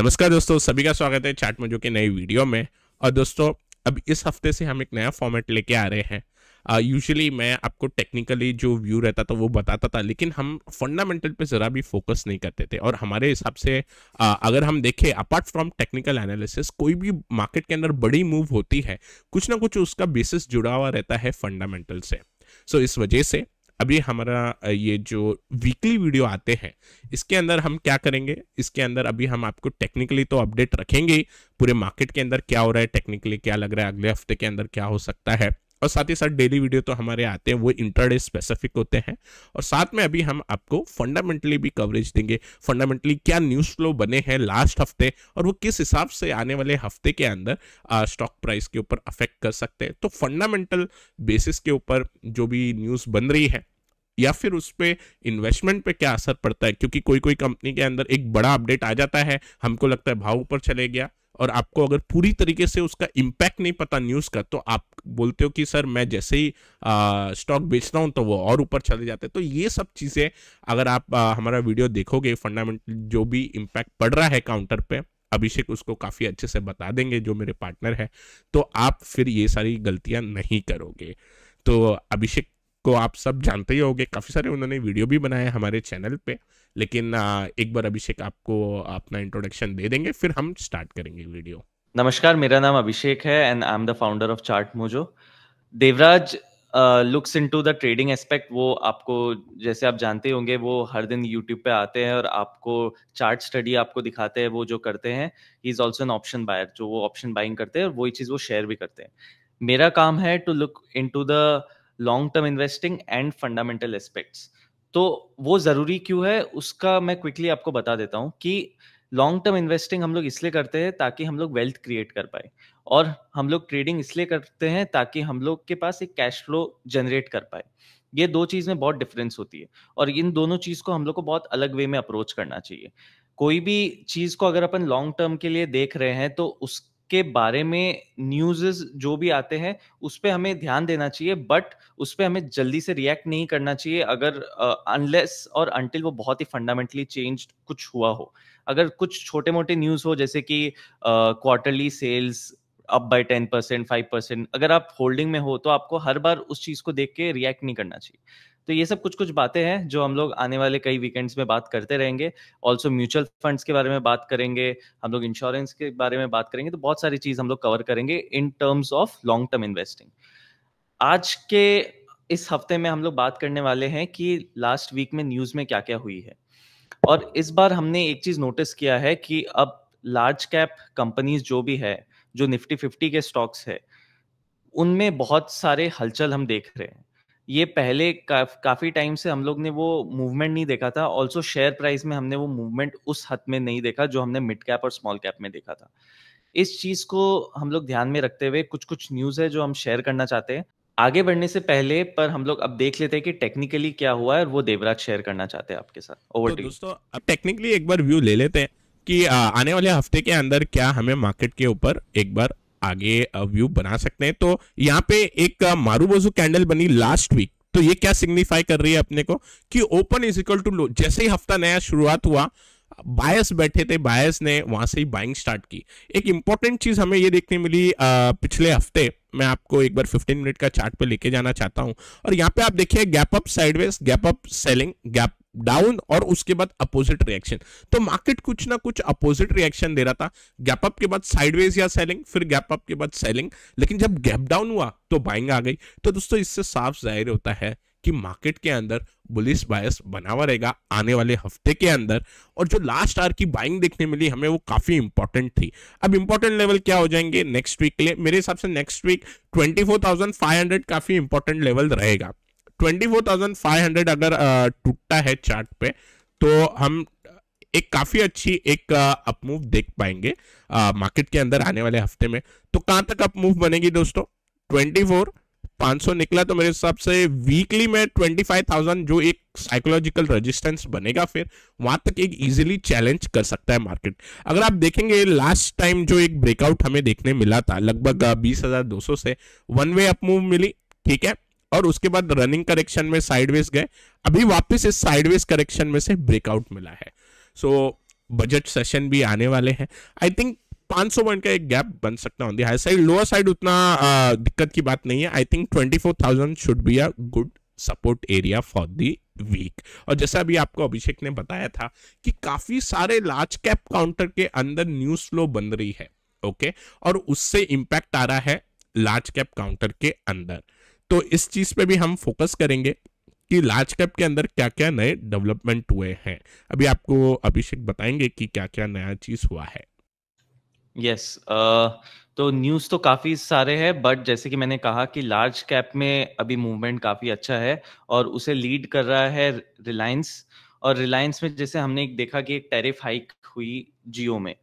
नमस्कार दोस्तों सभी का स्वागत है चैट मोजो के नए वीडियो में और दोस्तों अब इस हफ्ते से हम एक नया फॉर्मेट लेके आ रहे हैं यूजुअली uh, मैं आपको टेक्निकली जो व्यू रहता था वो बताता था लेकिन हम फंडामेंटल पे ज़रा भी फोकस नहीं करते थे और हमारे हिसाब से uh, अगर हम देखें अपार्ट फ्रॉम टेक्निकल एनालिसिस कोई भी मार्केट के अंदर बड़ी मूव होती है कुछ ना कुछ उसका बेसिस जुड़ा हुआ रहता है फंडामेंटल से सो so, इस वजह से अभी हमारा ये जो वीकली वीडियो आते हैं इसके अंदर हम क्या करेंगे इसके अंदर अभी हम आपको टेक्निकली तो अपडेट रखेंगे पूरे मार्केट के अंदर क्या हो रहा है टेक्निकली क्या लग रहा है अगले हफ्ते के अंदर क्या हो सकता है और साथ ही साथ डेली वीडियो तो हमारे आते हैं वो इंटरडे स्पेसिफिक होते हैं और साथ में अभी हम आपको फंडामेंटली भी कवरेज देंगे फंडामेंटली क्या न्यूज़ फ्लो बने हैं लास्ट हफ्ते और वो किस हिसाब से आने वाले हफ्ते के अंदर स्टॉक प्राइस के ऊपर अफेक्ट कर सकते हैं तो फंडामेंटल बेसिस के ऊपर जो भी न्यूज़ बन रही है या फिर उस पर इन्वेस्टमेंट पे क्या असर पड़ता है क्योंकि कोई कोई कंपनी के अंदर एक बड़ा अपडेट आ जाता है हमको लगता है भाव ऊपर चले गया और आपको अगर पूरी तरीके से उसका इम्पैक्ट नहीं पता न्यूज़ का तो आप बोलते हो कि सर मैं जैसे ही स्टॉक बेचता हूँ तो वो और ऊपर चले जाते हैं तो ये सब चीज़ें अगर आप आ, हमारा वीडियो देखोगे फंडामेंटल जो भी इम्पैक्ट पड़ रहा है काउंटर पे अभिषेक उसको काफ़ी अच्छे से बता देंगे जो मेरे पार्टनर है तो आप फिर ये सारी गलतियाँ नहीं करोगे तो अभिषेक को आप सब जानते ही होंगे काफ़ी सारे उन्होंने वीडियो भी बनाए हमारे चैनल पे लेकिन एक बार अभिषेक आपको अपना इंट्रोडक्शन दे देंगे फिर हम स्टार्ट करेंगे वीडियो नमस्कार मेरा नाम अभिषेक है and I am the founder of chart mojo Devraj looks into the trading aspect वो आपको जैसे आप जानते होंगे वो हर दिन यूट्यूब पे आते हैं और आपको चार्ट स्टडी आपको दिखाते हैं वो जो करते हैं he is also an option buyer जो वो ऑप्शन बाइंग करते हैं और वही चीज़ वो शेयर भी करते हैं मेरा काम है to look into the long term investing and fundamental aspects तो वो ज़रूरी क्यों है उसका मैं क्विकली आपको बता देता हूँ कि लॉन्ग टर्म इन्वेस्टिंग हम लोग इसलिए करते हैं ताकि हम लोग वेल्थ क्रिएट कर पाए और हम लोग ट्रेडिंग इसलिए करते हैं ताकि हम लोग के पास एक कैश फ्लो जनरेट कर पाए ये दो चीज़ में बहुत डिफरेंस होती है और इन दोनों चीज़ को हम लोग को बहुत अलग वे में अप्रोच करना चाहिए कोई भी चीज़ को अगर अपन लॉन्ग टर्म के लिए देख रहे हैं तो उस के बारे में न्यूज़ जो भी आते हैं उस पर हमें ध्यान देना चाहिए बट उस पर हमें जल्दी से रिएक्ट नहीं करना चाहिए अगर अनलेस uh, और अनटिल वो बहुत ही फंडामेंटली चेंज कुछ हुआ हो अगर कुछ छोटे मोटे न्यूज़ हो जैसे कि quarterly sales up by ten percent five percent अगर आप होल्डिंग में हो तो आपको हर बार उस चीज़ को देख के रिएक्ट नहीं करना चाहिए तो ये सब कुछ कुछ बातें हैं जो हम लोग आने वाले कई वीकेंड्स में बात करते रहेंगे ऑल्सो म्यूचुअल फंड्स के बारे में बात करेंगे हम लोग इंश्योरेंस के बारे में बात करेंगे तो बहुत सारी चीज़ हम लोग कवर करेंगे in terms of long term investing आज के इस हफ्ते में हम लोग बात करने वाले हैं कि लास्ट वीक में न्यूज़ में क्या क्या हुई है और इस बार हमने एक चीज़ नोटिस किया है कि अब लार्ज कैप कंपनीज जो भी है जो निफ्टी फिफ्टी के स्टॉक्स है उनमें बहुत सारे हलचल हम देख रहे हैं ये पहले का, काफी टाइम से हम लोग ने वो मूवमेंट नहीं देखा था ऑल्सो शेयर प्राइस में हमने वो मूवमेंट उस हद में नहीं देखा जो हमने मिड कैप और स्मॉल कैप में देखा था इस चीज को हम लोग ध्यान में रखते हुए कुछ कुछ न्यूज है जो हम शेयर करना चाहते हैं आगे बढ़ने से पहले पर हम लोग अब देख लेते हैं कि टेक्निकली क्या हुआ है और वो देवराज शेयर करना चाहते हैं आपके साथ ओवर तो दोस्तों अब टेक्निकली एक बार व्यू ले लेते हैं कि आने वाले हफ्ते के अंदर क्या हमें मार्केट के ऊपर एक बार आगे व्यू बना सकते हैं तो यहाँ पे एक मारूबोजू कैंडल बनी लास्ट वीक तो ये क्या सिग्निफाई कर रही है अपने को कि open is equal to low जैसे ही हफ्ता नया शुरुआत हुआ बायस बैठे थे बायस ने वहां से ही बाइंग स्टार्ट की एक इंपॉर्टेंट चीज हमें ये देखने मिली आ, पिछले हफ्ते मैं आपको एक बार 15 मिनट का चार्ट पे लेके जाना चाहता हूं और यहाँ पे आप देखिए gap up sideways gap up selling gap down और उसके बाद अपोजिट रिएक्शन तो मार्केट कुछ ना कुछ अपोजिट रिएक्शन दे रहा था गैप अप के बाद साइडवेज या सेलिंग फिर गैप अप के बाद सेलिंग लेकिन जब गैप डाउन हुआ तो बाइंग आ गई तो दोस्तों इससे साफ जाहिर होता है कि मार्केट के अंदर बुलिस बायस बना हुआ रहेगा आने वाले हफ्ते के अंदर और जो लास्ट आर की बाइंग देखने मिली हमें वो काफ़ी इंपॉर्टेंट थी अब इंपॉर्टेंट लेवल क्या हो जाएंगे नेक्स्ट वीक के लिए मेरे हिसाब से नेक्स्ट वीक 24,500 काफ़ी इंपॉर्टेंट लेवल रहेगा twenty four thousand five hundred अगर टूटता है चार्ट पे तो हम एक काफ़ी अच्छी एक अपमूव देख पाएंगे मार्केट के अंदर आने वाले हफ्ते में तो कहां तक अपमूव बनेगी दोस्तों 24 500 निकला तो मेरे हिसाब से वीकली में 25,000 जो एक साइकोलॉजिकल रेजिस्टेंस बनेगा फिर वहां तक एक इजीली चैलेंज कर सकता है मार्केट अगर आप देखेंगे लास्ट टाइम जो एक ब्रेकआउट हमें देखने मिला था लगभग बीस से वन वे अपमूव मिली ठीक है और उसके बाद रनिंग करेक्शन में साइडवेज गए अभी वापस इस साइडवेज करेक्शन में से ब्रेकआउट मिला है सो बजट सेशन भी आने वाले हैं आई थिंक 500 पॉइंट का एक गैप बन सकता है हाई साइड लोअर साइड उतना दिक्कत की बात नहीं है I think 24,000 should be a good support area for the week और जैसा अभी आपको अभिषेक ने बताया था कि काफी सारे लार्ज कैप काउंटर के अंदर न्यूज फ्लो बन रही है ओके और उससे इंपैक्ट आ रहा है लार्ज कैप काउंटर के अंदर तो इस चीज़ पे भी हम फोकस करेंगे कि लार्ज कैप के अंदर क्या क्या नए डेवलपमेंट हुए हैं अभी आपको अभिषेक बताएंगे कि क्या क्या नया चीज़ हुआ है यस yes, uh, तो न्यूज़ तो काफ़ी सारे हैं बट जैसे कि मैंने कहा कि लार्ज कैप में अभी मूवमेंट काफ़ी अच्छा है और उसे लीड कर रहा है रिलायंस और रिलायंस में जैसे हमने एक देखा कि एक टैरिफ हाइक हुई जियो में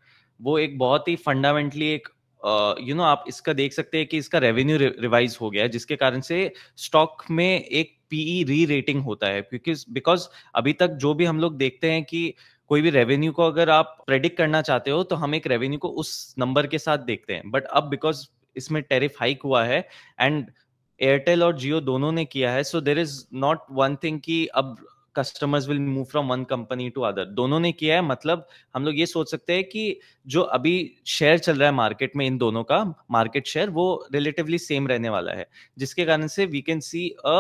वो एक बहुत ही फंडामेंटली एक यू नो आप इसका देख सकते हैं कि इसका रेवेन्यू रिवाइज हो गया है जिसके कारण से स्टॉक में एक पीई री रेटिंग होता है क्योंकि बिकॉज अभी तक जो भी हम लोग देखते हैं कि कोई भी रेवेन्यू को अगर आप प्रेडिक्ट करना चाहते हो तो हम एक रेवेन्यू को उस नंबर के साथ देखते हैं बट अब बिकॉज इसमें टेरिफ हाइक हुआ है एंड एयरटेल और जियो दोनों ने किया है so there is not one thing कि अब customers will move from one company to other दोनों ने किया है मतलब हम लोग ये सोच सकते हैं कि जो अभी शेयर चल रहा है मार्केट में इन दोनों का मार्केट शेयर वो रिलेटिवली सेम रहने वाला है जिसके कारण से we can see a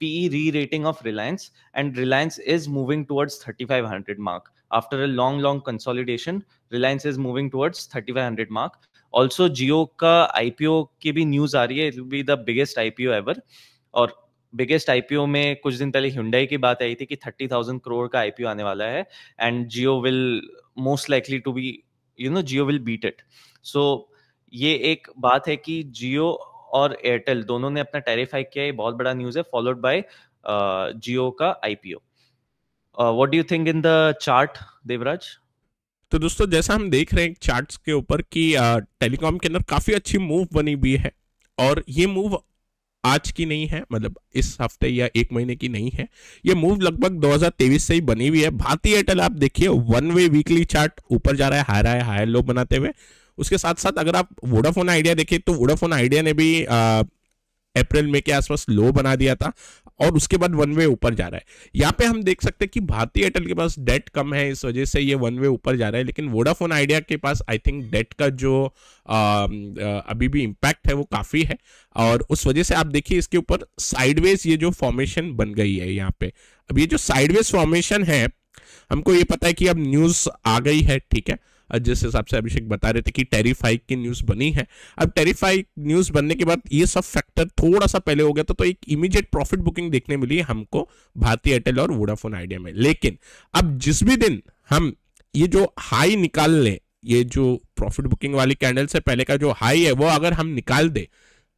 PE rerating of Reliance and Reliance is moving towards thirty five hundred mark after a long long consolidation Reliance is moving towards thirty five hundred mark also Jio का IPO की भी news आ रही है it will be the biggest IPO ever और biggest IPO में कुछ दिन पहले हिंडाई की बात आई थी कि थर्टी थाउजेंड करोड़ का आईपीओ आने वाला है and Jio will most likely to be you know Jio will beat it so ये एक बात है कि जियो और एयरटेल दोनों ने अपना टेरिफाई हाइक किया ये बहुत बड़ा न्यूज है फॉलोड बाय जियो का IPO what do you think in the chart Devraj तो दोस्तों जैसा हम देख रहे हैं चार्ट्स के ऊपर कि टेलीकॉम के अंदर काफ़ी अच्छी मूव बनी हुई है और ये मूव आज की नहीं है मतलब इस हफ्ते या एक महीने की नहीं है ये मूव लगभग 2023 से ही बनी हुई है भारतीय एयरटेल आप देखिए वन वे वीकली चार्ट ऊपर जा रहा है हायर है हायर लो बनाते हुए उसके साथ साथ अगर आप वोडाफोन आइडिया देखें तो वोडाफोन आइडिया ने भी अप्रैल मई के आसपास लो बना दिया था और उसके बाद वन वे ऊपर जा रहा है यहाँ पे हम देख सकते हैं कि भारतीय एयरटेल के पास डेट कम है इस वजह से ये वन वे ऊपर जा रहा है लेकिन वोडाफोन आइडिया के पास आई थिंक डेट का जो आ, आ, अभी भी इम्पैक्ट है वो काफ़ी है और उस वजह से आप देखिए इसके ऊपर साइडवेज ये जो फॉर्मेशन बन गई है यहाँ पे अब ये जो साइडवेज फॉर्मेशन है हमको ये पता है कि अब न्यूज़ आ गई है ठीक है जिस हिसाब से अभिषेक बता रहे थे कि टेरीफाइक की न्यूज़ बनी है अब टेरीफाइक न्यूज़ बनने के बाद ये सब फैक्टर थोड़ा सा पहले हो गया था तो एक इमीडिएट प्रॉफिट बुकिंग देखने मिली हमको भारतीय एयरटेल और वोडाफोन आइडिया में लेकिन अब जिस भी दिन हम ये जो हाई निकाल लें ये जो प्रॉफिट बुकिंग वाली कैंडल से पहले का जो हाई है वो अगर हम निकाल दें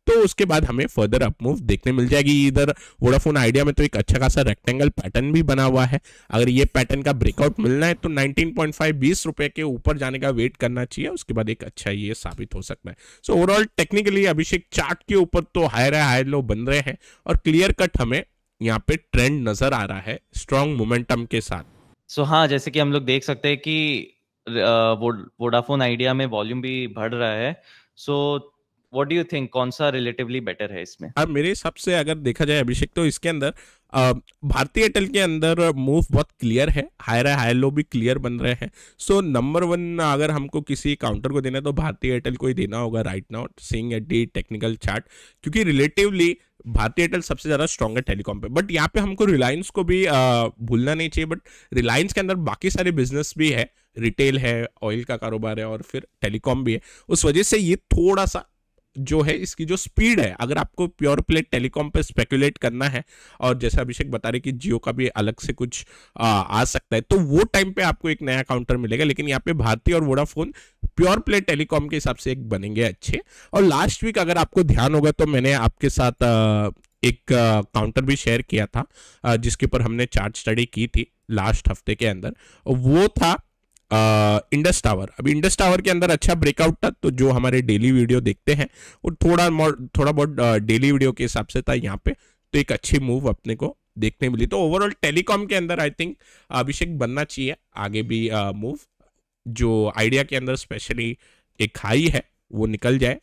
तो उसके बाद हमें फर्दर अपमूव देखने मिल जाएगी इधर वोडाफोन आइडिया में तो एक अच्छा खासा रेक्टेंगल पैटर्न भी बना हुआ है अगर ये पैटर्न का ब्रेकआउट मिलना है तो 19.5 पॉइंट बीस रुपए के ऊपर जाने का वेट करना चाहिए उसके बाद एक अच्छा ये साबित हो सकता है so overall technically Abhishek chart के ऊपर तो हायर हायर लो बन रहे हैं और क्लियर कट हमें यहाँ पे ट्रेंड नजर आ रहा है स्ट्रॉन्ग मोमेंटम के साथ सो so, हाँ जैसे कि हम लोग देख सकते हैं कि वोडाफोन आइडिया में वॉल्यूम भी बढ़ रहा है so so, what do you think कौन सा रिलेटिवली बेटर है इसमें अब मेरे हिसाब से अगर देखा जाए अभिषेक तो इसके अंदर भारतीय एयरटेल के अंदर मूव बहुत क्लियर है हायर हायर लो भी क्लियर बन रहे हैं सो नंबर वन अगर हमको किसी काउंटर को देना है तो भारतीय एयरटेल को ही देना होगा right now seeing at the technical chart क्योंकि रिलेटिवली भारतीय एयरटेल सबसे ज़्यादा स्ट्रॉन्ग है टेलीकॉम पे बट यहाँ पे हमको रिलायंस को भी भूलना नहीं चाहिए बट रिलायंस के अंदर बाकी सारे बिजनेस भी है रिटेल है ऑयल का कारोबार है और फिर टेलीकॉम भी है उस वजह से ये थोड़ा सा जो है इसकी जो स्पीड है अगर आपको प्योर प्ले टेलीकॉम पे स्पेकुलेट करना है और जैसे अभिषेक बता रहे कि जियो का भी अलग से कुछ आ, आ सकता है तो वो टाइम पे आपको एक नया काउंटर मिलेगा लेकिन यहाँ पे भारतीय और वोडाफोन प्योर प्ले टेलीकॉम के हिसाब से एक बनेंगे अच्छे और लास्ट वीक अगर आपको ध्यान होगा तो मैंने आपके साथ आ, एक काउंटर भी शेयर किया था जिसके ऊपर हमने चार्ट स्टडी की थी लास्ट हफ्ते के अंदर वो था इंडस टावर अभी इंडस टावर के अंदर अच्छा ब्रेकआउट था तो जो हमारे डेली वीडियो देखते हैं वो थोड़ा थोड़ा बहुत डेली वीडियो के हिसाब से था यहाँ पे तो एक अच्छी मूव अपने को देखने मिली तो ओवरऑल टेलीकॉम के अंदर आई थिंक अभिषेक बनना चाहिए आगे भी मूव uh, जो आइडिया के अंदर स्पेशली एक हाई है वो निकल जाए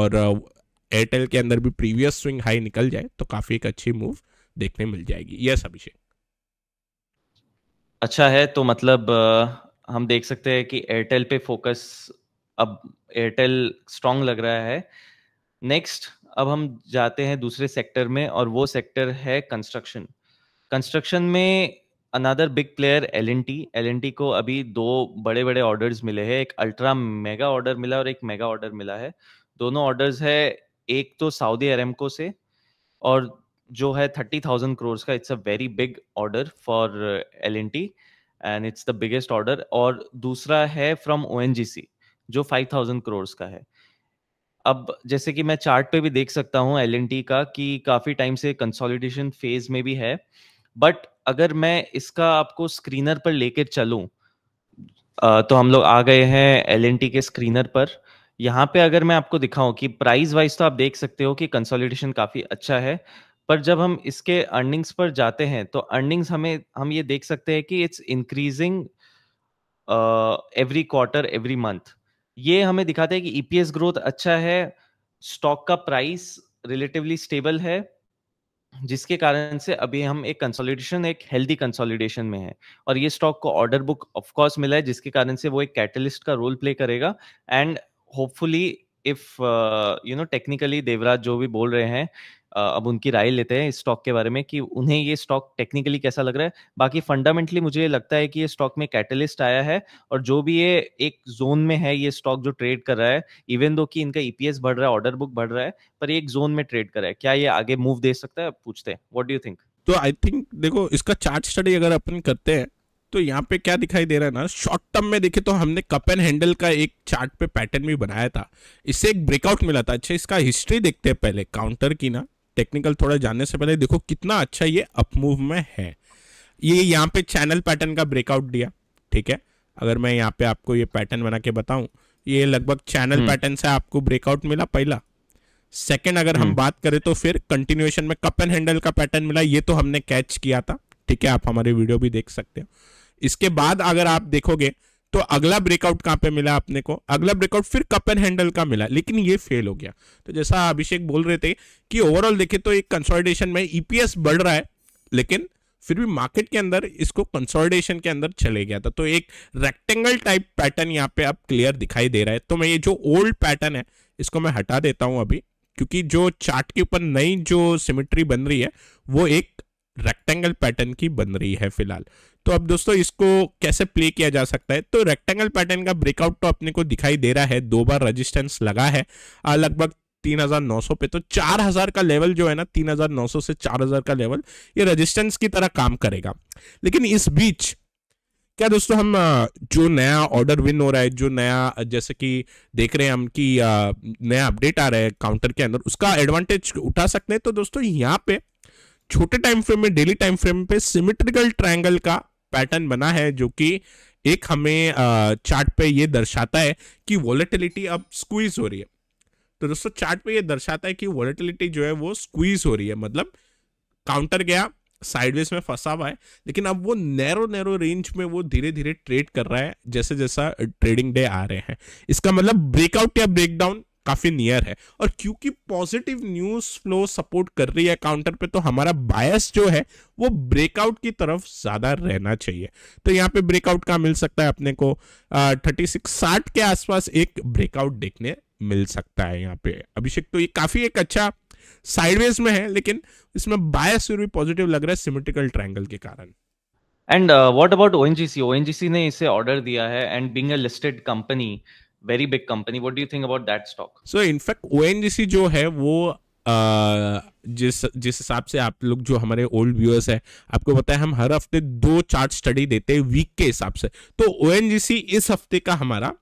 और एयरटेल uh, के अंदर भी प्रीवियस स्विंग हाई निकल जाए तो काफ़ी एक अच्छी मूव देखने मिल जाएगी यस अभिषेक अच्छा है तो मतलब हम देख सकते हैं कि एयरटेल पे फोकस अब एयरटेल स्ट्रांग लग रहा है नेक्स्ट अब हम जाते हैं दूसरे सेक्टर में और वो सेक्टर है कंस्ट्रक्शन कंस्ट्रक्शन में another big player L N T L N T को अभी दो बड़े बड़े ऑर्डर्स मिले हैं एक अल्ट्रा मेगा ऑर्डर मिला और एक मेगा ऑर्डर मिला है दोनों ऑर्डर्स है एक तो सऊदी अरेमको से और जो है थर्टी थाउजेंड करोर्स का it's a very big order for L N T and it's the biggest order और दूसरा है फ्रॉम ओ जो फाइव थाउजेंड करोड़ का है अब जैसे कि मैं चार्ट पे भी देख सकता हूँ एल का कि काफी टाइम से कंसोलिडेशन फेज में भी है बट अगर मैं इसका आपको स्क्रीनर पर लेके चलूं तो हम लोग आ गए हैं एल के स्क्रीनर पर यहाँ पे अगर मैं आपको दिखाऊं कि प्राइस वाइज तो आप देख सकते हो कि कंसोलिडेशन काफी अच्छा है पर जब हम इसके अर्निंग्स पर जाते हैं तो अर्निंग्स हमें हम ये देख सकते हैं कि it's increasing every quarter every month ये हमें दिखाते हैं कि ईपीएस e ग्रोथ अच्छा है स्टॉक का प्राइस रिलेटिवली स्टेबल है जिसके कारण से अभी हम एक कंसोलिडेशन एक हेल्दी कंसोलिडेशन में है और ये स्टॉक को ऑर्डर बुक ऑफकोर्स मिला है जिसके कारण से वो एक कैटलिस्ट का रोल प्ले करेगा and hopefully if you know technically Devraj जो भी बोल रहे हैं uh, अब उनकी राय लेते हैं इस स्टॉक के बारे में कि उन्हें ये स्टॉक टेक्निकली कैसा लग रहा है बाकी फंडामेंटली मुझे ये लगता है कि ये स्टॉक में कैटलिस्ट आया है और जो भी ये एक जोन में है ये स्टॉक जो ट्रेड कर रहा है इवन दो कि इनका ईपीएस e बढ़ रहा है ऑर्डर बुक बढ़ रहा है पर एक जोन में ट्रेड कर रहा है क्या ये आगे मूव दे सकता है पूछते हैं वॉट डू थिंक तो आई थिंक देखो इसका चार्ट स्टडी अगर अपन करते हैं तो यहाँ पे क्या दिखाई दे रहा है ना शॉर्ट टर्म में देखे तो हमने कप एंड हैंडल का एक चार्ट पे पैटर्न भी बनाया था इससे एक ब्रेकआउट मिला था अच्छा इसका हिस्ट्री देखते हैं पहले काउंटर की ना टेक्निकल थोड़ा जानने से पहले देखो कितना अच्छा ये अपमूव में है ये यहाँ पे चैनल पैटर्न का ब्रेकआउट दिया ठीक है अगर मैं यहाँ पे आपको ये पैटर्न बना के बताऊं ये लगभग चैनल पैटर्न हम्म। से आपको ब्रेकआउट मिला पहला सेकेंड अगर हम हम्म। बात करें तो फिर कंटिन्यूएशन में कप एंड हैंडल का पैटर्न मिला ये तो हमने कैच किया था ठीक है आप हमारे वीडियो भी देख सकते हो इसके बाद अगर आप देखोगे तो अगला ब्रेकआउट कहां पे मिला आपने को अगला ब्रेकआउट फिर कप एंड हैंडल का मिला लेकिन ये फेल हो गया तो जैसा अभिषेक बोल रहे थे कि ओवरऑल देखे तो एक कंसोलिडेशन में ईपीएस e बढ़ रहा है लेकिन फिर भी मार्केट के अंदर इसको कंसोलिडेशन के अंदर चले गया था तो एक रेक्टेंगल टाइप पैटर्न यहाँ पे अब क्लियर दिखाई दे रहा है तो मैं ये जो ओल्ड पैटर्न है इसको मैं हटा देता हूं अभी क्योंकि जो चार्ट के ऊपर नई जो सिमिट्री बन रही है वो एक रेक्टेंगल पैटर्न की बन रही है फिलहाल तो अब दोस्तों इसको कैसे प्ले किया जा सकता है तो रेक्टेंगल पैटर्न का ब्रेकआउट तो अपने को दिखाई दे रहा है दो बार रजिस्टेंस लगा है लगभग 3900 पे तो 4000 का लेवल जो है ना 3900 से 4000 का लेवल ये रेजिस्टेंस की तरह काम करेगा लेकिन इस बीच क्या दोस्तों हम जो नया ऑर्डर विन हो रहा है जो नया जैसे कि देख रहे हैं हम कि नया अपडेट आ रहा है काउंटर के अंदर उसका एडवांटेज उठा सकते हैं तो दोस्तों यहाँ पे छोटे टाइम फ्रेम में डेली टाइम फ्रेम पे सिमेट्रिकल ट्रायंगल का पैटर्न बना है जो कि एक हमें चार्ट पे ये दर्शाता है कि वॉलेटिलिटी अब स्क्वीज हो रही है तो दोस्तों चार्ट पे ये दर्शाता है कि वॉलेटिलिटी जो है वो स्क्वीज हो रही है मतलब काउंटर गया साइडवेज में फंसा हुआ है लेकिन अब वो नैरो नैरो रेंज में वो धीरे धीरे ट्रेड कर रहा है जैसे जैसा ट्रेडिंग डे आ रहे हैं इसका मतलब ब्रेकआउट या ब्रेकडाउन काफ़ी नियर है और क्योंकि पॉजिटिव न्यूज़ फ्लो सपोर्ट कर रही है काउंटर पे तो हमारा बायस जो है वो ब्रेकआउट की तरफ ज़्यादा रहना चाहिए तो यहाँ पे ब्रेकआउट कहाँ मिल सकता है अपने को थर्टी सिक्स साठ के आसपास एक ब्रेकआउट देखने मिल सकता है यहाँ पे अभिषेक तो ये काफ़ी एक अच्छा साइडवेज में है लेकिन इसमें बायस भी पॉजिटिव लग रहा है सिमेट्रिकल ट्रायंगल के कारण and what about ONGC ONGC ने इसे ऑर्डर दिया है and being a listed company very big company what do you think about that stock so in fact ONGC जो है वो Uh, जिस जिस हिसाब से आप लोग जो हमारे ओल्ड व्यूअर्स हैं आपको पता है हम हर हफ्ते दो चार्ट स्टडी देते हैं वीक के हिसाब से तो ओ इस हफ्ते का हमारा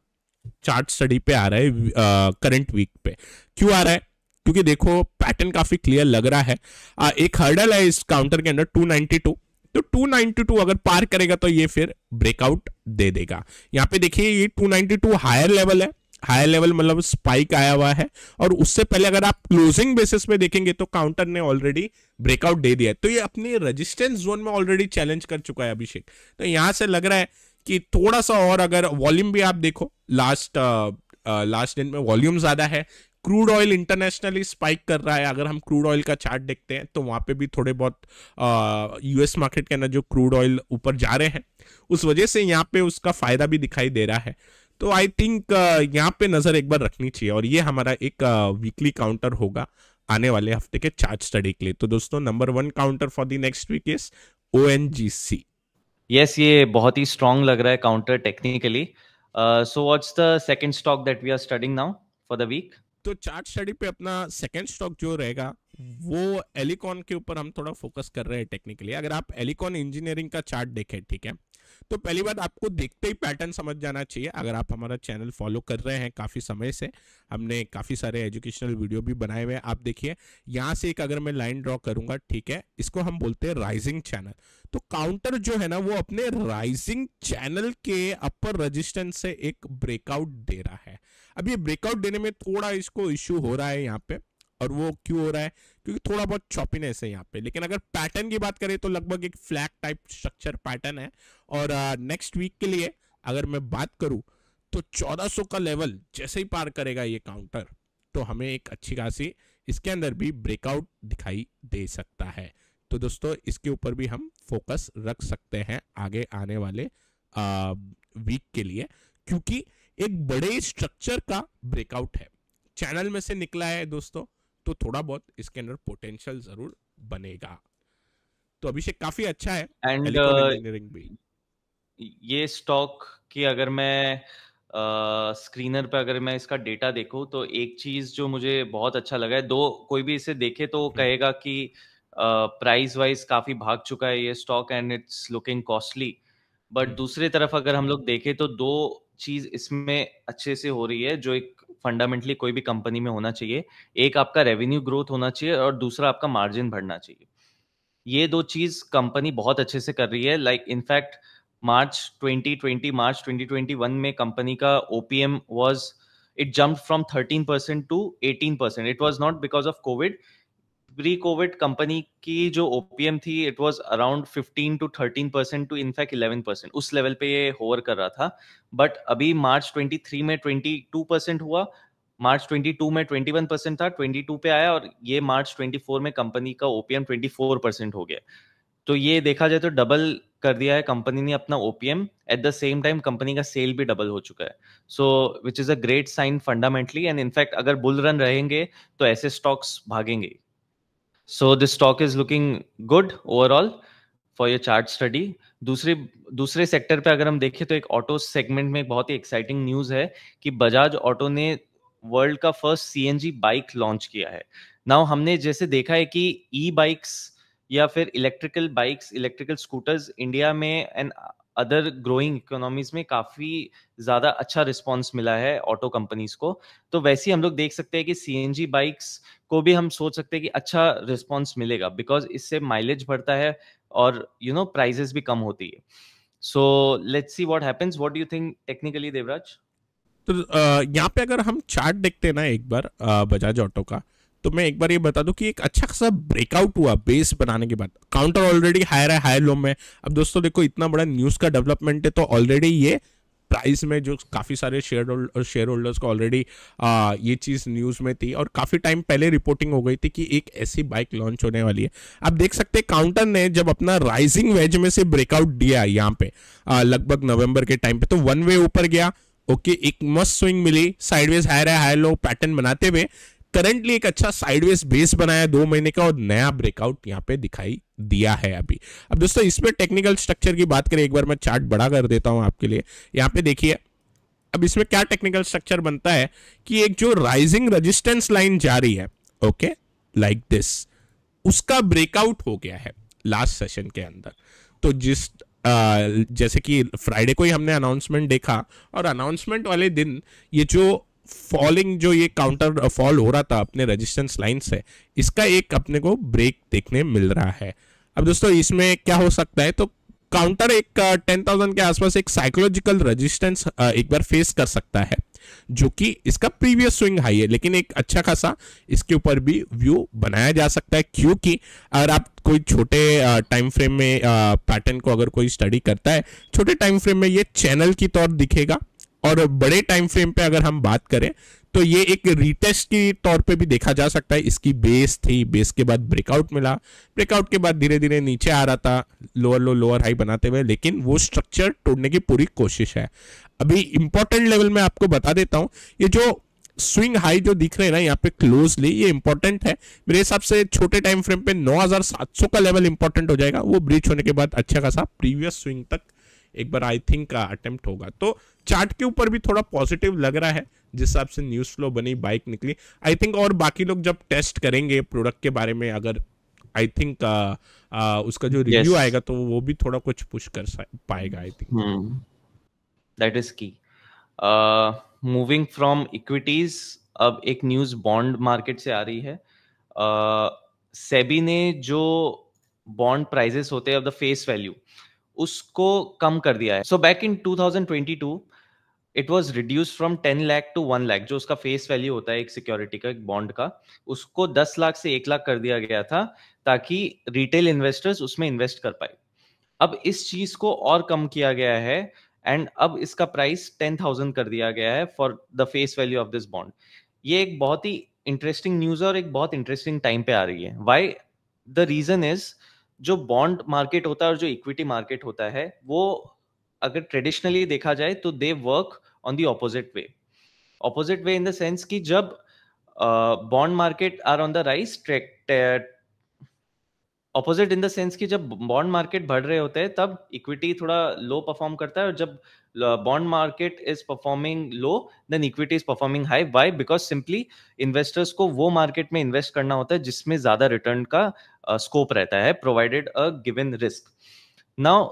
चार्ट स्टडी पे आ रहा है करंट uh, वीक पे क्यों आ रहा है क्योंकि देखो पैटर्न काफी क्लियर लग रहा है uh, एक हर्डल है इस काउंटर के अंदर 292 तो 292 अगर पार करेगा तो ये फिर ब्रेकआउट दे देगा यहाँ पे देखिए ये 292 हायर लेवल है हायर लेवल मतलब स्पाइक आया हुआ है और उससे पहले अगर आप क्लोजिंग बेसिस में देखेंगे तो काउंटर ने ऑलरेडी ब्रेकआउट दे दिया है तो ये अपने रेजिस्टेंस जोन में ऑलरेडी चैलेंज कर चुका है अभिषेक तो यहाँ से लग रहा है कि थोड़ा सा और अगर वॉल्यूम भी आप देखो लास्ट लास्ट uh, uh दिन में वॉल्यूम ज्यादा है क्रूड ऑयल इंटरनेशनली स्पाइक कर रहा है अगर हम क्रूड ऑयल का चार्ट देखते हैं तो वहाँ पे भी थोड़े बहुत यूएस मार्केट के अंदर जो क्रूड ऑयल ऊपर जा रहे हैं उस वजह से यहाँ पे उसका फायदा भी दिखाई दे रहा है तो आई थिंक यहाँ पे नज़र एक बार रखनी चाहिए और ये हमारा एक वीकली काउंटर होगा आने वाले हफ्ते के चार्ज स्टडी के लिए तो दोस्तों number one counter for the next week is O N G C yes ये बहुत ही स्ट्रांग लग रहा है counter technically so what's the second stock that we are studying now for the week तो चार्ट स्टडी पे अपना second stock जो रहेगा हम्म। वो एलिकॉन के ऊपर हम थोड़ा फोकस कर रहे हैं टेक्निकली अगर आप एलिकॉन इंजीनियरिंग का चार्ट देखें ठीक है तो पहली बात आपको देखते ही पैटर्न समझ जाना चाहिए अगर आप हमारा चैनल फॉलो कर रहे हैं काफ़ी समय से हमने काफ़ी सारे एजुकेशनल वीडियो भी बनाए हुए हैं आप देखिए यहाँ से एक अगर मैं लाइन ड्रॉ करूंगा ठीक है इसको हम बोलते हैं राइजिंग चैनल तो काउंटर जो है ना वो अपने राइजिंग चैनल के अपर रजिस्टेंस से एक ब्रेकआउट दे रहा है अब ये ब्रेकआउट देने में थोड़ा इसको इश्यू हो रहा है यहाँ पे और वो क्यों हो रहा है क्योंकि थोड़ा बहुत चॉपिनेस है यहाँ पे लेकिन अगर पैटर्न की बात करें तो लगभग एक फ्लैग टाइप स्ट्रक्चर पैटर्न है और नेक्स्ट uh, वीक के लिए अगर मैं बात करूँ तो 1400 का लेवल जैसे ही पार करेगा ये काउंटर तो हमें एक अच्छी खासी इसके अंदर भी ब्रेकआउट दिखाई दे सकता है तो दोस्तों इसके ऊपर भी हम फोकस रख सकते हैं आगे आने वाले आ, uh, वीक के लिए क्योंकि एक बड़े स्ट्रक्चर का ब्रेकआउट है चैनल में से निकला है दोस्तों तो थोड़ा बहुत इसके अंदर पोटेंशियल जरूर बनेगा तो अभिषेक काफी अच्छा है एंड इंजीनियरिंग uh, भी ये स्टॉक की अगर मैं स्क्रीनर uh, पे अगर मैं इसका डेटा देखूं तो एक चीज जो मुझे बहुत अच्छा लगा है दो कोई भी इसे देखे तो हम्म। कहेगा कि प्राइस uh, वाइज काफी भाग चुका है ये stock and it's looking costly but दूसरी तरफ अगर हम लोग देखें तो दो चीज इसमें अच्छे से हो रही है जो एक फंडामेंटली कोई भी कंपनी में होना चाहिए एक आपका रेवेन्यू ग्रोथ होना चाहिए और दूसरा आपका मार्जिन बढ़ना चाहिए ये दो चीज कंपनी बहुत अच्छे से कर रही है लाइक इनफैक्ट मार्च 2020 मार्च 2021 में कंपनी का OPM was it jump from 13 percent to 18 percent it was not because of covid pre covid company की जो ओपीएम थी it was around 15 to 13 percent to in fact 11 percent उस लेवल पे ये होवर कर रहा था बट अभी मार्च 23 में 22 परसेंट हुआ मार्च 22 में 21 परसेंट था 22 पे आया और ये मार्च 24 में कंपनी का ओपीएम 24 परसेंट हो गया तो ये देखा जाए तो डबल कर दिया है कंपनी ने अपना OPM at the same time company का सेल भी डबल हो चुका है so which is a great sign fundamentally and in fact अगर बुल रन रहेंगे तो ऐसे स्टॉक्स भागेंगे so this stock is looking good overall for your chart study दूसरे दूसरे सेक्टर पे अगर हम देखें तो एक ऑटो सेगमेंट में एक बहुत ही एक्साइटिंग न्यूज है कि बजाज ऑटो ने वर्ल्ड का फर्स्ट सीएनजी बाइक लॉन्च किया है नाउ हमने जैसे देखा है कि ई बाइक्स या फिर electrical bikes electrical scooters India में एंड अदर ग्रोइंग इकोनॉमीज में काफ़ी ज़्यादा अच्छा रिस्पॉन्स मिला है ऑटो कंपनीज को तो वैसे ही हम लोग देख सकते हैं कि सी बाइक्स को भी हम सोच सकते हैं कि अच्छा रिस्पॉन्स मिलेगा बिकॉज इससे माइलेज बढ़ता है और यू नो प्राइजेस भी कम होती है so let's see what happens what do you think technically Devraj तो यहाँ पे अगर हम चार्ट देखते हैं ना एक बार बजाज ऑटो का तो मैं एक बार ये बता दूं कि एक अच्छा खासा ब्रेकआउट हुआ बेस बनाने के बाद काउंटर ऑलरेडी हायर है हायर लो में अब दोस्तों देखो इतना बड़ा न्यूज़ का डेवलपमेंट है तो ऑलरेडी ये प्राइस में जो काफ़ी सारे शेयर शेयर होल्डर्स को ऑलरेडी ये चीज़ न्यूज़ में थी और काफ़ी टाइम पहले रिपोर्टिंग हो गई थी कि एक ऐसी बाइक लॉन्च होने वाली है आप देख सकते हैं काउंटर ने जब अपना राइजिंग वेज में से ब्रेकआउट दिया यहाँ पे लगभग नवंबर के टाइम पे तो वन वे ऊपर गया ओके एक मस्त स्विंग मिली साइडवेज हायर है हायर लो पैटर्न बनाते हुए करंटली एक अच्छा साइडवेज बेस बनाया दो महीने का और नया ब्रेकआउट यहां पे दिखाई दिया है अभी अब दोस्तों इसमें टेक्निकल स्ट्रक्चर की बात करें एक बार मैं चार्ट बड़ा कर देता हूं आपके लिए यहां पे देखिए अब इसमें क्या टेक्निकल स्ट्रक्चर बनता है कि एक जो राइजिंग रजिस्टेंस लाइन जा रही है ओके लाइक दिस उसका ब्रेकआउट हो गया है लास्ट सेशन के अंदर तो जिस आ, जैसे कि फ्राइडे को ही हमने अनाउंसमेंट देखा और अनाउंसमेंट वाले दिन ये जो फॉलिंग जो ये काउंटर फॉल हो रहा था अपने रेजिस्टेंस लाइन से इसका एक अपने को ब्रेक देखने मिल रहा है अब दोस्तों इसमें क्या हो सकता है तो काउंटर एक टेन थाउजेंड के आसपास एक साइकोलॉजिकल रेजिस्टेंस एक बार फेस कर सकता है जो कि इसका प्रीवियस स्विंग हाई है लेकिन एक अच्छा खासा इसके ऊपर भी व्यू बनाया जा सकता है क्योंकि अगर आप कोई छोटे टाइम फ्रेम में पैटर्न को अगर कोई स्टडी करता है छोटे टाइम फ्रेम में ये चैनल की तौर दिखेगा और बड़े टाइम फ्रेम पे अगर हम बात करें तो ये एक रीटेस्ट के तौर पे भी देखा जा सकता है इसकी बेस थी बेस के बाद ब्रेकआउट मिला ब्रेकआउट के बाद धीरे धीरे नीचे आ रहा था लोअर लो लोअर हाई बनाते हुए लेकिन वो स्ट्रक्चर तोड़ने की पूरी कोशिश है अभी इंपॉर्टेंट लेवल में आपको बता देता हूं ये जो स्विंग हाई जो दिख रहे हैं ना यहाँ पे क्लोजली ये इंपॉर्टेंट है मेरे हिसाब से छोटे टाइम फ्रेम पे 9700 का लेवल इंपॉर्टेंट हो जाएगा वो ब्रीच होने के बाद अच्छा खासा प्रीवियस स्विंग तक एक बार आई थिंक अटेम्प्ट होगा तो चार्ट के ऊपर भी थोड़ा पॉजिटिव लग रहा है जिस हिसाब से न्यूज़ फ्लो बनी बाइक निकली आई थिंक और बाकी लोग जब टेस्ट करेंगे प्रोडक्ट के बारे में अगर आई थिंक uh, uh, उसका जो रिव्यू yes. आएगा तो वो भी थोड़ा कुछ पुश कर पाएगा I think that is key moving from equities अब एक न्यूज बॉन्ड मार्केट से आ रही है uh, सेबी uh, ने जो बॉन्ड प्राइजेस होते हैं ऑफ द फेस वैल्यू उसको कम कर दिया है so back in 2022 it was reduce from ten lakh to one lakh जो उसका फेस वैल्यू होता है एक सिक्योरिटी का एक बॉन्ड का उसको दस लाख से एक लाख कर दिया गया था ताकि रिटेल इन्वेस्टर्स उसमें इन्वेस्ट कर पाए अब इस चीज को और कम किया गया है एंड अब इसका प्राइस टेन थाउजेंड कर दिया गया है for the face value of this bond ये एक बहुत ही इंटरेस्टिंग न्यूज है और एक बहुत इंटरेस्टिंग टाइम पे आ रही है वाई द रीजन इज जो बॉन्ड मार्केट होता है और जो इक्विटी मार्केट होता है वो अगर ट्रेडिशनली देखा जाए तो they work on the opposite way opposite way in the sense कि जब bond market are on the rise opposite in the sense कि जब बॉन्ड मार्केट बढ़ रहे होते हैं तब इक्विटी थोड़ा लो परफॉर्म करता है और जब bond market is performing low then equity is performing high why because simply investors को वो मार्केट में इन्वेस्ट करना होता है जिसमें ज्यादा रिटर्न का स्कोप uh, रहता है provided a given risk now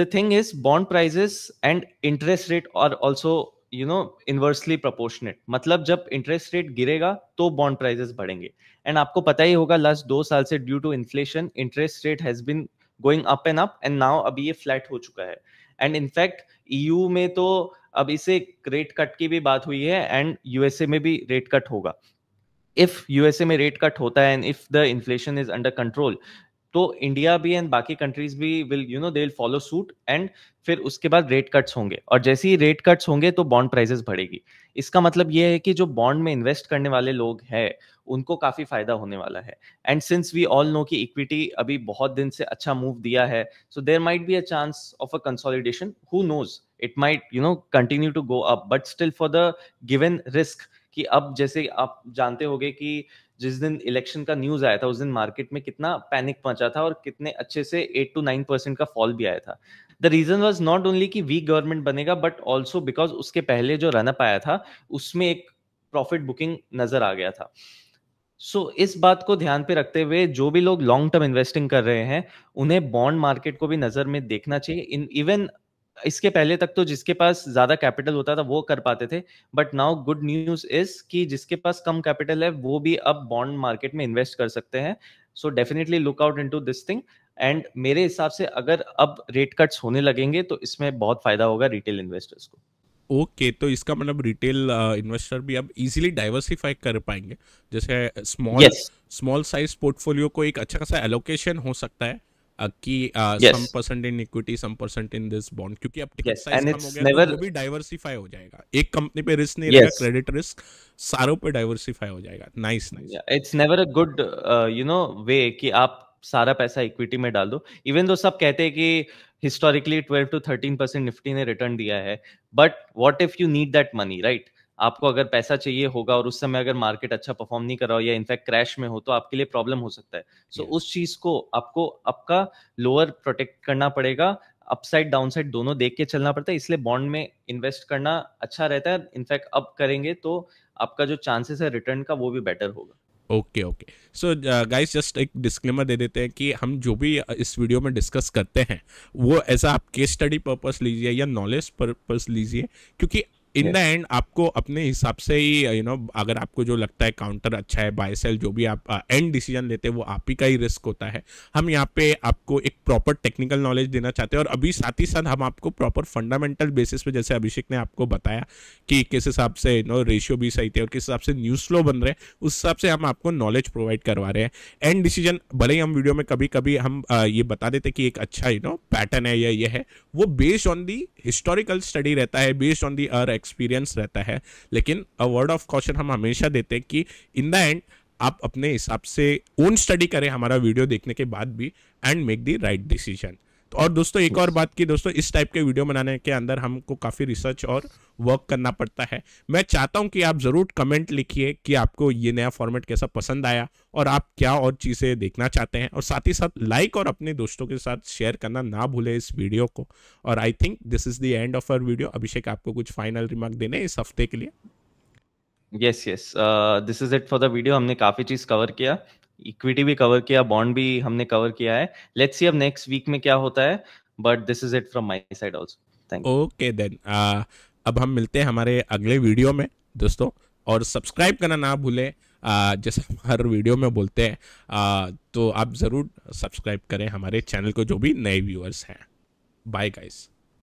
the thing is bond prices and interest rate are also you know inversely proportionate मतलब जब इंटरेस्ट रेट गिरेगा तो बॉन्ड प्राइजेस बढ़ेंगे एंड आपको पता ही होगा लास्ट दो साल से due to inflation interest rate has been going up and up and now अभी ये फ्लैट हो चुका है एंड इनफैक्ट ईयू में तो अब इसे रेट कट की भी बात हुई है एंड यूएसए में भी रेट कट होगा इफ यूएसए में रेट कट होता है and if the inflation is under control तो इंडिया भी एंड बाकी कंट्रीज भी will you know they will follow suit and फिर उसके बाद रेट कट्स होंगे और जैसे ही रेट कट्स होंगे तो बॉन्ड प्राइसेस बढ़ेगी इसका मतलब यह है कि जो बॉन्ड में इन्वेस्ट करने वाले लोग हैं उनको काफ़ी फायदा होने वाला है and since we all know कि इक्विटी अभी बहुत दिन से अच्छा मूव दिया है so there might be a chance of a consolidation who knows it might you know continue to go up but still for the given risk कि अब जैसे आप जानते हो कि जिस दिन इलेक्शन का न्यूज आया था उस दिन मार्केट में कितना पैनिक पहुंचा था और कितने अच्छे से एट टू नाइन परसेंट का फॉल भी आया था the reason was not only कि वीक गवर्नमेंट बनेगा बट ऑल्सो बिकॉज उसके पहले जो रनअप आया था उसमें एक प्रॉफिट बुकिंग नजर आ गया था सो so, इस बात को ध्यान पे रखते हुए जो भी लोग लॉन्ग टर्म इन्वेस्टिंग कर रहे हैं उन्हें बॉन्ड मार्केट को भी नजर में देखना चाहिए इन इवन इसके पहले तक तो जिसके पास ज्यादा कैपिटल होता था वो कर पाते थे but now good news is कि जिसके पास कम कैपिटल है वो भी अब बॉन्ड मार्केट में इन्वेस्ट कर सकते हैं so definitely look out into this thing and मेरे हिसाब से अगर अब रेट कट्स होने लगेंगे तो इसमें बहुत फायदा होगा रिटेल इन्वेस्टर्स को ओके okay, तो इसका मतलब रिटेल इन्वेस्टर भी अब इजीली डाइवर्सिफाई कर पाएंगे जैसे स्मॉल स्मॉल साइज पोर्टफोलियो को एक अच्छा खासा एलोकेशन हो सकता है Uh, uh, क्योंकि अब टिकट साइज कम हो गया तो भी डाइवर्सिफाई हो जाएगा एक कंपनी पे रिस्क नहीं रहेगा क्रेडिट रिस्क सारों पे डाइवर्सिफाई हो जाएगा nice nice it's never a good you know way कि आप सारा पैसा इक्विटी में डाल दो इवन दो सब कहते हैं कि historically twelve to thirteen percent Nifty ने रिटर्न दिया है but what if you need that money right आपको अगर पैसा चाहिए होगा और उस समय अगर मार्केट अच्छा परफॉर्म नहीं कर रहा हो या इनफैक्ट क्रैश में हो तो आपके लिए प्रॉब्लम हो सकता है सो so, उस चीज को आपको आपका लोअर प्रोटेक्ट करना पड़ेगा अपसाइड डाउनसाइड दोनों देख के चलना पड़ता है इसलिए बॉन्ड में इन्वेस्ट करना अच्छा रहता है इनफैक्ट अब करेंगे तो आपका जो चांसेस है रिटर्न का वो भी बेटर होगा okay okay so guys just एक डिस्क्लेमर दे देते हैं कि हम जो भी uh, इस वीडियो में डिस्कस करते हैं वो ऐसा आप केस स्टडी पर्पस लीजिए या नॉलेज पर्पस लीजिए क्योंकि इन द एंड आपको अपने हिसाब से ही यू you नो know, अगर आपको जो लगता है काउंटर अच्छा है बाय सेल जो भी आप एंड uh, डिसीजन लेते हैं वो आप ही का ही रिस्क होता है हम यहाँ पे आपको एक प्रॉपर टेक्निकल नॉलेज देना चाहते हैं और अभी साथ ही साथ हम आपको प्रॉपर फंडामेंटल बेसिस पे जैसे अभिषेक ने आपको बताया कि किस हिसाब से यू नो रेशियो भी सही थे और किस हिसाब से न्यूज फ्लो बन रहे हैं उस हिसाब से हम आपको नॉलेज प्रोवाइड करवा रहे हैं एंड डिसीजन भले ही हम वीडियो में कभी कभी हम uh, ये बता देते कि एक अच्छा यू नो पैटर्न है या ये है वो based on the historical study रहता है based on the uh experience रहता है लेकिन अ वर्ड ऑफ कॉशन हम हमेशा देते हैं कि इन द एंड आप अपने हिसाब से ओन स्टडी करें हमारा वीडियो देखने के बाद भी and make the right decision और दोस्तों एक और बात की दोस्तों इस टाइप के वीडियो बनाने के अंदर हमको काफ़ी रिसर्च और वर्क करना पड़ता है मैं चाहता हूं कि आप ज़रूर कमेंट लिखिए कि आपको ये नया फॉर्मेट कैसा पसंद आया और आप क्या और चीज़ें देखना चाहते हैं और साथ ही साथ लाइक और अपने दोस्तों के साथ शेयर करना ना भूले इस वीडियो को और I think this is the end of uh video Abhishek आपको कुछ फाइनल रिमार्क देने इस हफ्ते के लिए yes yes this is it for the video हमने काफ़ी चीज़ कवर किया इक्विटी भी कवर किया बॉन्ड भी हमने कवर किया है लेट्स सी अब नेक्स्ट वीक में क्या होता है but this is it from my side also thank okay then अब हम मिलते हैं हमारे अगले वीडियो में दोस्तों और सब्सक्राइब करना ना भूलें जैसे हम हर वीडियो में बोलते हैं तो आप ज़रूर सब्सक्राइब करें हमारे चैनल को जो भी नए व्यूअर्स हैं बाय गाइस